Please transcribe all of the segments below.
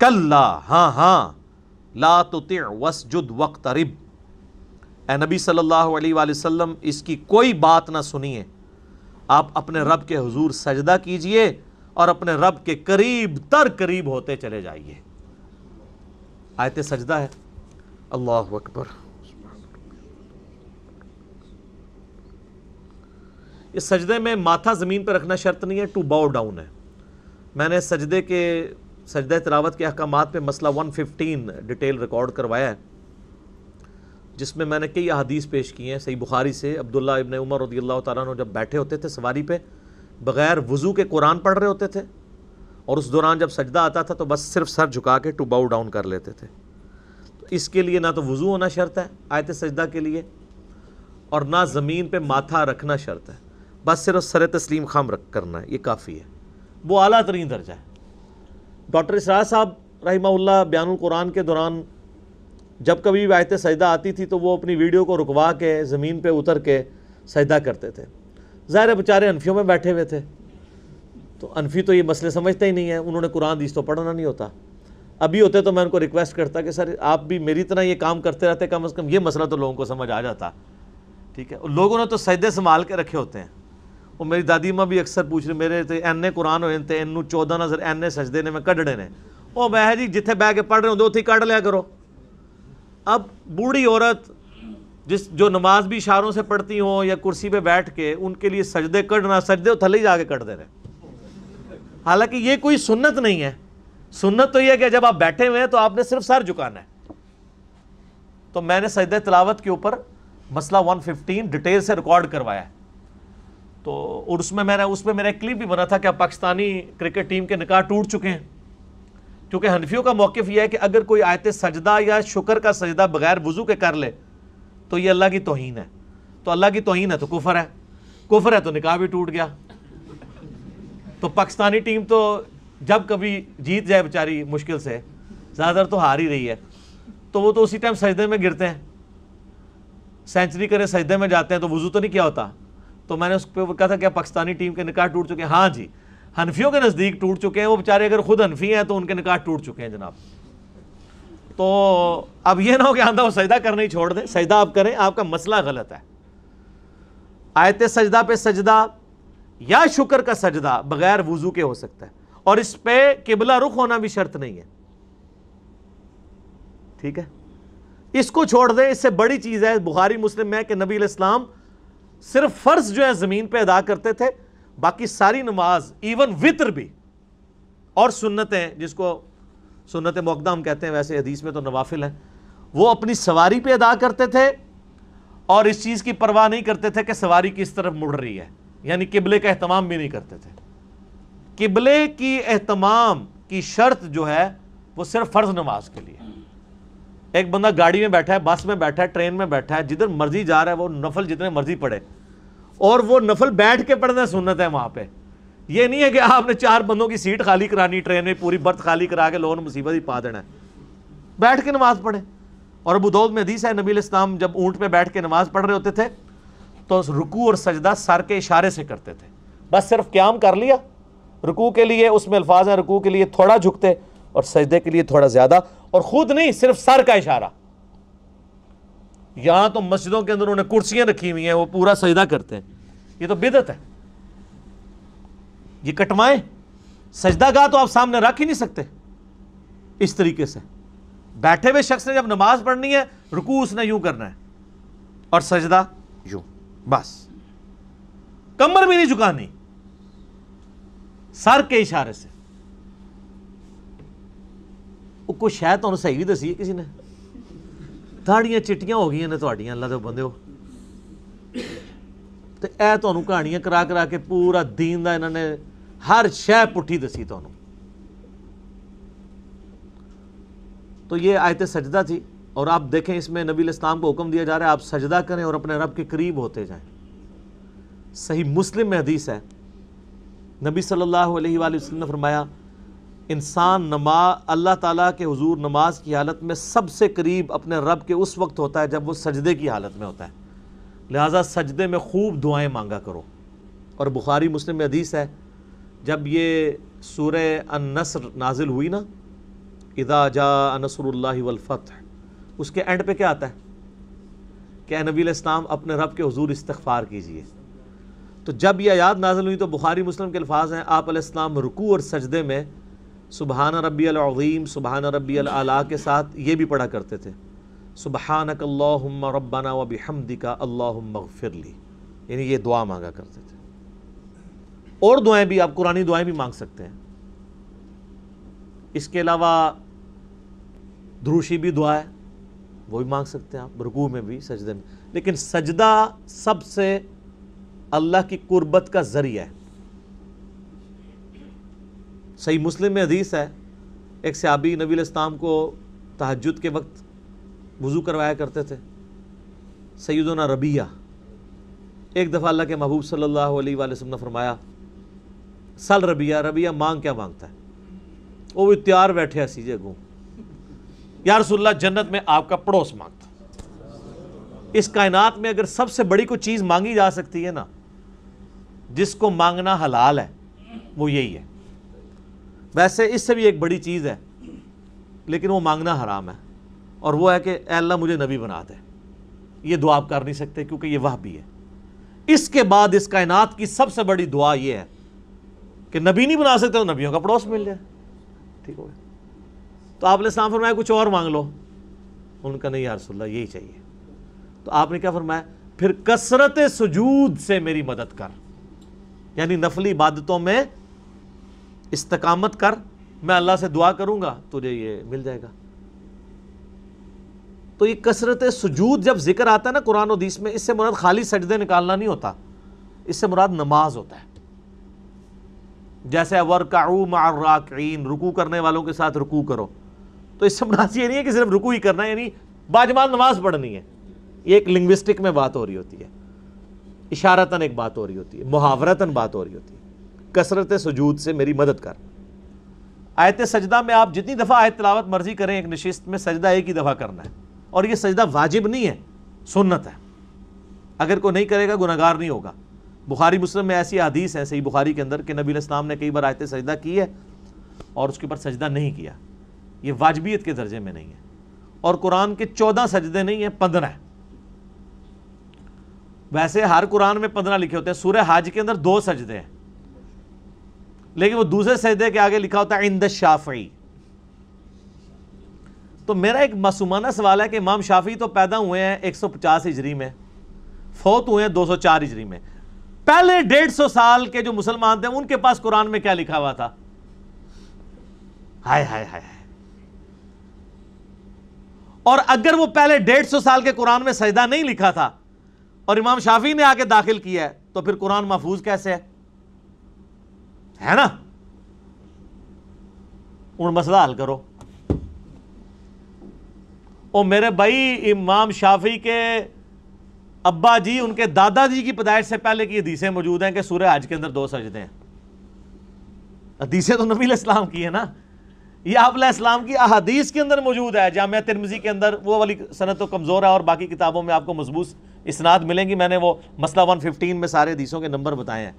कल्ला हाँ हाँ ला तो वसजुद वक्त अरिब नबी सल्लल्लाहु अलैहि वसल्लम इसकी कोई बात ना सुनिए आप अपने रब के हुजूर सजदा कीजिए और अपने रब के करीब तर करीब होते चले जाइए आयते सजदा है अल्लाह अकबर इस सजदे में माथा ज़मीन पर रखना शर्त नहीं है टू बाउ डाउन है मैंने सजदे के सजदा तलावत के अहकाम पर मसला 115 डिटेल रिकॉर्ड करवाया है जिसमें मैंने कई अदीस पेश किए हैं सही बुखारी से अब्दुल्ला इबन उमर रदी अल्लाह तु जब बैठे होते थे सवारी पे बग़ैर वज़ू के कुरान पढ़ रहे होते थे और उस दौरान जब सजदा आता था तो बस सिर्फ सर झुका के टू बाउ डाउन कर लेते थे तो इसके लिए ना तो वज़ू होना शर्त है आयत सजदा के लिए और ना ज़मीन पर माथा रखना शर्त है बस सिर्फ सर तस्लीम खाम रख करना है ये काफ़ी है वो अला तरीन दर्जा है डॉक्टर इसरा साहब रहीमल्ला बयान कुरान के दौरान जब कभी भी आयत सजदा आती थी तो वो अपनी वीडियो को रुकवा के ज़मीन पर उतर के सजदा करते थे ज़ाहिर बेचारे अनफियों में बैठे हुए थे तो अनफी तो ये मसले समझते ही नहीं है उन्होंने कुरान दीज तो पढ़ना नहीं होता अभी होते तो मैं उनको रिक्वेस्ट करता कि सर आप भी मेरी तरह ये काम करते रहते कम अज़ कम ये मसला तो लोगों को समझ आ जाता ठीक है लोगों ने तो सजदे संभाल के रखे होते हैं ਉਹ ਮੇਰੀ ਦਾਦੀ ਮਾਂ ਵੀ ਅਕਸਰ ਪੁੱਛਦੇ ਮੇਰੇ ਤੇ ਐਨੇ ਕੁਰਾਨ ਹੋਏ ਤੇ इन चौदह नजर इन्ने ਸਜਦੇ ने मैं क्ढने ने वह ਮੈਂ जी जिते बह के पढ़ रहे ਹੁੰਦੇ ਉੱਥੇ ਕੱਢ लिया करो अब बूढ़ी औरत जिस जो नमाज भी इशारों से पढ़ती हों या कुर्सी पर बैठ के उनके लिए सजदे कढ़ना सजदे थले ही जाके कट दे रहे हालांकि ये कोई सुन्नत नहीं है सुन्नत तो ये है कि जब आप बैठे हुए हैं तो आपने सिर्फ सर झुकाना है तो मैंने सजद तलावत के ऊपर मसला 115 डिटेल से रिकॉर्ड करवाया है तो और उसमें मेरा उसमें मेरा एक क्लिप भी बना था कि अब पाकिस्तानी क्रिकेट टीम के निकाह टूट चुके हैं क्योंकि हनफियों का मौकफ़ यह है कि अगर कोई आयत सजदा या शुक्र का सजदा बगैर वज़ू के कर ले तो ये अल्लाह की तोहन है तो अल्लाह की तोहन है तो कुफर है कुफर है तो निकाह भी टूट गया तो पाकिस्तानी टीम तो जब कभी जीत जाए बेचारी मुश्किल से ज़्यादातर तो हार ही रही है तो वो तो उसी टाइम सजदे में गिरते हैं सेंचुरी करे सजदे में जाते हैं तो वज़ू तो नहीं किया होता तो मैंने उस पर कहा था क्या पाकिस्तानी टीम के निकाह टूट चुके हैं हाँ जी हनफियों के नज़दीक टूट चुके हैं वो बेचारे अगर खुद हनफी हैं तो उनके निकाह टूट चुके हैं जनाब तो अब ये ना हो कि आंधा वो सजदा करना ही छोड़ दें सजदा आप करें आपका मसला गलत है आयत सजदा पे सजदा या शुक्र का सजदा बगैर वजू के हो सकता है और इस पे किबला रुख होना भी शर्त नहीं है ठीक है इसको छोड़ दें इससे बड़ी चीज़ है बुखारी मुस्लिम में कि नबी इस्लाम सिर्फ फर्ज जो है जमीन पे अदा करते थे बाकी सारी नमाज इवन वितर भी और सुन्नतें जिसको सुन्नत मकदा हम कहते हैं वैसे हदीस में तो नवाफिल हैं वो अपनी सवारी पे अदा करते थे और इस चीज़ की परवाह नहीं करते थे कि सवारी किस तरफ मुड़ रही है यानी किबले का अहतमाम भी नहीं करते थे किबले की अहतमाम की शर्त जो है वो सिर्फ फ़र्ज नमाज के लिए एक बंदा गाड़ी में बैठा है बस में बैठा है ट्रेन में बैठा है जिधर मर्जी जा रहा है वो नफल जितने मर्जी पड़े और वो नफल बैठ के पढ़ना सुन्नत है वहाँ पे ये नहीं है कि आपने चार बंदों की सीट खाली करानी ट्रेन में पूरी बर्थ खाली करा के लोगों ने मुसीबत ही पा देना है बैठ के नमाज़ पढ़े और अबूदौद में हदीस है नबी इस्लाम जब ऊँट पर बैठ के नमाज़ पढ़ रहे होते थे तो रुकू और सजदा सर के इशारे से करते थे बस सिर्फ क्याम कर लिया रुकू के लिए उसमें अल्फाज हैं रुकू के लिए थोड़ा झुकते और सजदे के लिए थोड़ा ज़्यादा और ख़ुद नहीं सिर्फ सर का इशारा यहाँ तो मस्जिदों के अंदर उन्होंने कुर्सियां रखी हुई हैं वो पूरा सजदा करते हैं ये तो बिदत है ये कटवाएं सजदा गाह तो आप सामने रख ही नहीं सकते इस तरीके से बैठे हुए शख्स ने जब नमाज पढ़नी है रुकू उसने यूं करना है और सजदा यूं बस कमर भी नहीं झुकानी सर के इशारे से कुछ शायद तो सही भी दसी किसी ने ਦਾੜੀਆਂ चिटिया हो गई ने ਤੁਹਾਡੀਆਂ अल्लाह के बंदे ਤੇ ਇਹ ਤੁਹਾਨੂੰ ਕਹਾਣੀਆਂ ਕਰਾ करा ਕੇ ਪੂਰਾ دین ਦਾ ਇਹਨਾਂ ਨੇ ਹਰ ਸ਼ੈ ਪੁੱਠੀ ਦਸੀ तो ये आयत सजदा थी और आप देखें इसमें नबी इस्लाम को हुक्म दिया जा रहा है आप सजदा करें और अपने रब के करीब होते जाएं सही मुस्लिम में हदीस है नबी सल्लल्लाहु अलैहि वसल्लम ने फरमाया इंसान नमा अल्लाह ताला के हुजूर नमाज की हालत में सबसे करीब अपने रब के उस वक्त होता है जब वो सजदे की हालत में होता है लिहाजा सजदे में खूब दुआएं मांगा करो और बुखारी मुस्लिम में हदीस है जब ये सूर नसर नाजिल हुई ना इदा जा नसरुल्ला वलफ़त उसके एंड पे क्या आता है कि नबी इस्लाम अपने रब के हजूर इस्तफ़ार कीजिए तो जब यह याद नाजिल हुई तो बुखारी मुस्लिम के अल्फाज हैं आप रुकू और सजदे में सुबहान रबी अज़ीम सुबहान रबी अला के साथ ये भी पढ़ा करते थे सुबहानक रब्बाना व हमदिका अल्लाफ़िरली यानी ये दुआ मांगा करते थे और दुआएं भी आप कुरानी दुआएं भी मांग सकते हैं इसके अलावा द्रूशी भी दुआ है वो भी मांग सकते हैं आप रुकू में भी सजदे में लेकिन सजदा सबसे अल्लाह की कुर्बत का ज़रिया है सही मुस्लिम में हदीस है एक सियाबी नबी इस्लाम को तहजद के वक्त वज़ू करवाया करते थे सैदना रबिया एक दफ़ा अल्लाह के महबूब सल्लल्लाहु अलैहि वसम ने फरमाया सल रबिया रबिया मांग क्या मांगता है वो भी त्यार बैठे ऐसी जगहों यार सुल्ला जन्नत में आपका पड़ोस मांगता इस कायनात में अगर सबसे बड़ी कोई चीज़ मांगी जा सकती है ना जिसको मांगना हलाल है वो यही है वैसे इससे भी एक बड़ी चीज़ है लेकिन वो मांगना हराम है और वो है कि अल्लाह मुझे नबी बना दे ये दुआ आप कर नहीं सकते क्योंकि ये वह भी है इसके बाद इस कायनात की सबसे बड़ी दुआ ये है कि नबी नहीं बना सकते तो नबियों का पड़ोस मिल जाए ठीक हो गया तो आपने साम फरमाया कुछ और मांग लो उनका नहीं यारसोल्ला यही चाहिए तो आपने क्या फरमाया फिर कसरत सजूद से मेरी मदद कर यानी नफली इबादतों में इस्तकामत कर मैं अल्लाह से दुआ करूँगा तुझे ये मिल जाएगा तो ये कसरत सजूद जब जिक्र आता है ना कुरान हदीस में इससे मुराद खाली सजदे निकालना नहीं होता इससे मुराद नमाज होता है जैसे वर्काऊ मार्राकीन रुकू करने वालों के साथ रुकू करो तो इससे मुराद ये नहीं है कि सिर्फ रुकू ही करना है यानी बाजमान नमाज पढ़नी है ये एक लिंग्विस्टिक में बात हो रही होती है इशारतन एक बात हो रही होती है मुहावरतन बात हो रही होती है कसरत सजूद से मेरी मदद कर आयत सजदा में आप जितनी दफ़ा आयत तलावत मर्जी करें एक नशिस्त में सजदा एक ही दफ़ा करना है और यह सजदा वाजिब नहीं है सुन्नत है अगर कोई नहीं करेगा गुनागार नहीं होगा बुखारी मुस्लिम में ऐसी हदीस है सही बुखारी के अंदर कि नबी इस्लाम ने कई बार आयत सजदा की है और उसके ऊपर सजदा नहीं किया ये वाजबियत के दर्जे में नहीं है और कुरान के चौदह सजदे नहीं है पंद्रह वैसे हर कुरान में पंद्रह लिखे होते हैं सूर्य हाज के अंदर दो सजदे हैं लेकिन वो दूसरे सजदे के आगे लिखा होता है इंद शाफी तो मेरा एक मासूमाना सवाल है कि इमाम शाफी तो पैदा हुए हैं 150 सौ पचास हिजरी में फौत हुए हैं 204 सौ हिजरी में पहले डेढ़ सौ साल के जो मुसलमान थे उनके पास कुरान में क्या लिखा हुआ था हाय हाय हाय और अगर वो पहले डेढ़ सौ साल के कुरान में सजदा नहीं लिखा था और इमाम शाफी ने आके दाखिल किया है तो फिर कुरान महफूज कैसे है है ना हूँ मसला हल करो ओ मेरे भाई इमाम शाफी के अब्बा जी उनके दादाजी की पैदाइश से पहले की हदीसें मौजूद हैं कि सूर्य आज के अंदर दो सजदे हैं हदीसें तो नबी इस्लाम की है ना यह आप इस्लाम की अदीस के अंदर मौजूद है जाम तिरमजी के अंदर वो वाली सनत तो कमज़ोर है और बाकी किताबों में आपको मजबूत इसनाद मिलेंगी मैंने वो मसला वन फिफ्टीन में सारे हदीसों के नंबर बताए हैं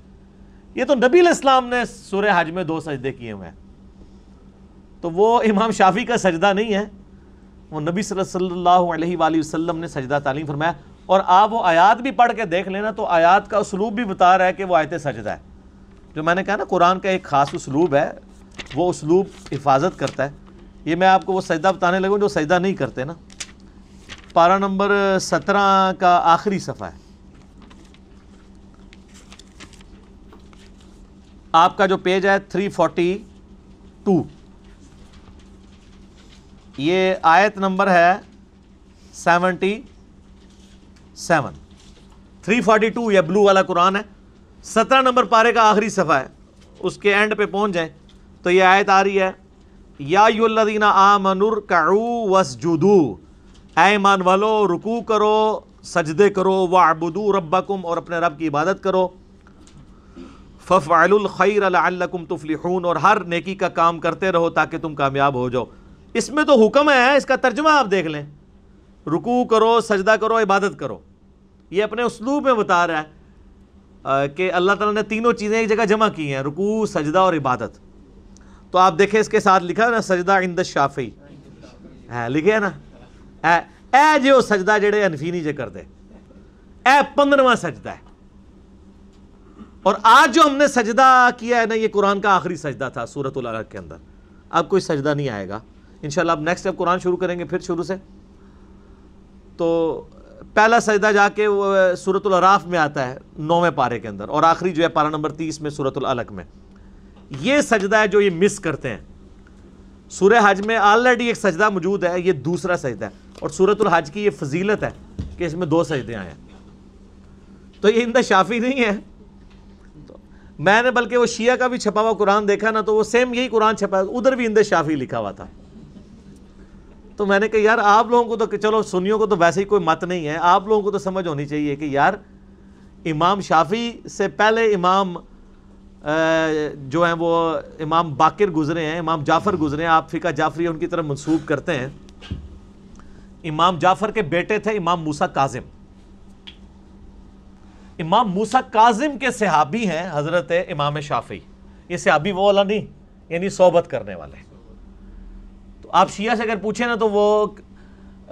ये तो नबील इस्लाम ने सुर हज में दो सजदे किए हुए हैं तो वो इमाम शाफी का सजदा नहीं है वो नबी सल्लल्लाहु अलैहि वसल्लम ने सजदा तालीम फरमाया और आप वो आयात भी पढ़ के देख लेना तो आयात का उसलूब भी बता रहा है कि वो आयत सजदा है जो मैंने कहा ना कुरान का एक ख़ास उसलूब है वो उसलूब हिफाजत करता है ये मैं आपको वो सजदा बताने लगूँ जो सजदा नहीं करते ना पारा नंबर सत्रह का आखिरी सफ़ा है आपका जो पेज है थ्री फोर्टी टू ये आयत नंबर है seventy seven three forty two यह ब्लू वाला कुरान है सत्रह नंबर पारे का आखिरी सफ़ा है उसके एंड पे पहुंच जाए तो ये आयत आ रही है यादीना आ मनुर काऊ वसजूदू ऐमान वालो रुकू करो सजदे करो वाबुदू रब्बकुम और अपने रब की इबादत करो फ़फ़ालखैरकुम तुफलिहून और हर नेकी का काम करते रहो ताकि तुम कामयाब हो जाओ इसमें तो हुक्म है इसका तर्जमा आप देख लें रुकू करो सजदा करो इबादत करो ये अपने उसलूब में बता रहा है कि अल्लाह ताला ने तीनों चीज़ें एक जगह जमा की हैं रुकू सजदा और इबादत तो आप देखें इसके साथ लिखा है ना सजदा इन द शाफी है लिखे है ना है ए जो सजदा जेड़े अनफीनी जे करते ए पंद्रवा सजदा है और आज जो हमने सजदा किया है ना ये कुरान का आखिरी सजदा था सूरत के अंदर अब कोई सजदा नहीं आएगा इन आप नेक्स्ट जब कुरान शुरू करेंगे फिर शुरू से तो पहला सजदा जाके सूरत अराफ में आता है नौवें पारे के अंदर और आखिरी जो है पारा नंबर तीस में सूरत अलग में ये सजदा है जो ये मिस करते हैं सूर्य हज में ऑलरेडी एक सजदा मौजूद है ये दूसरा सजदा है और सूरत हज की ये फजीलत है कि इसमें दो सजदे आए हैं तो ये इंदा शाफी नहीं है मैंने बल्कि वो शिया का भी छपा हुआ कुरान देखा ना तो वो सेम यही कुरान छपा उधर भी इंद शाफी लिखा हुआ था तो मैंने कहा यार आप लोगों को तो चलो सुनियों को तो वैसे ही कोई मत नहीं है आप लोगों को तो समझ होनी चाहिए कि यार इमाम शाफी से पहले इमाम जो हैं वो इमाम बाकिर गुजरे हैं इमाम जाफ़र गुजरे हैं आप फ़िका जाफरी उनकी तरफ मनसूब करते हैं इमाम जाफ़र के बेटे थे इमाम मूसा काजिम इमाम मूसा काजिम के सहाबी हैं हज़रत इमाम शाफी ये सहाबी वो वाला नहीं यानी सोबत करने वाले तो आप शिया से अगर पूछें ना तो वो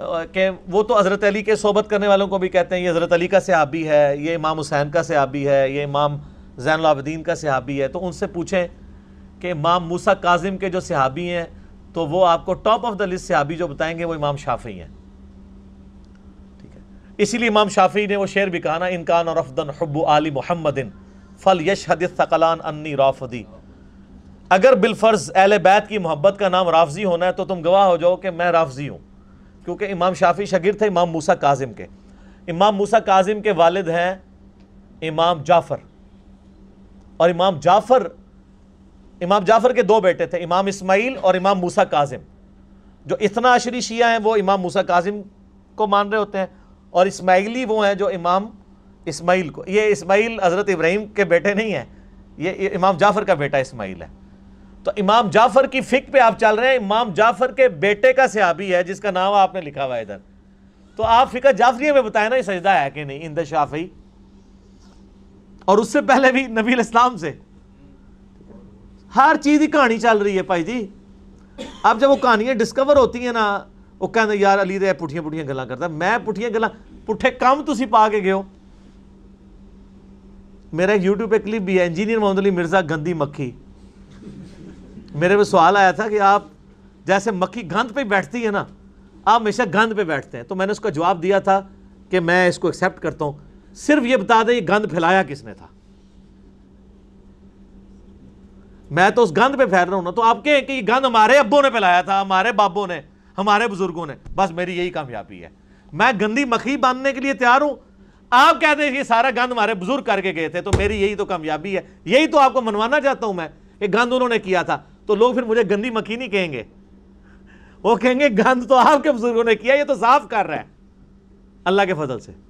के वो तो हज़रत अली के सोबत करने वालों को भी कहते हैं ये हज़रत अली का सहाबी है ये इमाम हुसैन का सहाबी है ये इमाम जैन जैनलाबद्दीन का सहाबी है तो उनसे पूछें कि इमाम मूसा काजिम के जो सहाबी हैं तो वो आपको टॉप ऑफ द लिस्ट सहाबी जो बताएंगे वो इमाम शाफी हैं इसीलिए इमाम शाफी ने वो शेर भी कहा ना इनकान और अफदन हब्बू आली मोहम्मदिन फल यश हद सकलान अन्नी राफदी अगर बिलफर्ज एल बैत की मोहब्बत का नाम राफजी होना है तो तुम गवाह हो जाओ कि मैं राफजी हूँ क्योंकि इमाम शाफी शगिर थे इमाम मूसा काजिम के इमाम मूसा काजिम के वालद हैं इमाम जाफ़र और इमाम जाफ़र इमाम जाफ़र के दो बेटे थे इमाम इसमाइल और इमाम मूसा काजिम जो इतना अशरी शिया हैं वो इमाम मूसा काजिम को मान रहे होते हैं और इस्माइली वो हैं जो इमाम इस्माइल को ये इस्माइल हज़रत इब्राहिम के बेटे नहीं हैं ये इमाम जाफ़र का बेटा इस्माइल है तो इमाम जाफ़र की फ़िक पे आप चल रहे हैं इमाम जाफ़र के बेटे का सहाबी है जिसका नाम आपने लिखा हुआ है इधर तो आप फ़िका जाफरी में बताएं ना ये सजदा है कि नहीं इंद शाफी और उससे पहले भी नबी इस्लाम से हर चीज़ की कहानी चल रही है भाई जी अब जब वो कहानियाँ डिस्कवर होती हैं ना वो कहते यार अली पुठिया तो पुठिया गल् करता मैं पुठिया गलां पुठे काम तुम पा के गयो ਹੋ मेरा यूट्यूब पर क्लिप भी है इंजीनियर मोहम्मद अली मिर्ज़ा गंदी मक्खी मेरे पे सवाल आया था कि आप जैसे मक्खी गंद पे बैठती है ना आप हमेशा गंद पे बैठते हैं तो मैंने उसका जवाब दिया था कि मैं इसको एक्सेप्ट करता हूँ सिर्फ ये बता दें ये गंद फैलाया किसने था मैं तो उस गंद पे फैल रहा हूं ना तो आप कहें कि ये गंद हमारे अब्बों ने फैलाया था हमारे बाबों ने हमारे बुजुर्गों ने बस मेरी यही कामयाबी है मैं गंदी मखी बांधने के लिए तैयार हूं आप कहते हैं कि सारा गंद हमारे बुजुर्ग करके गए थे तो मेरी यही तो कामयाबी है यही तो आपको मनवाना चाहता हूं मैं कि गंद उन्होंने किया था तो लोग फिर मुझे गंदी मखी नहीं कहेंगे वो कहेंगे गंद तो आपके बुजुर्गों ने किया ये तो साफ कर रहा है अल्लाह के फजल से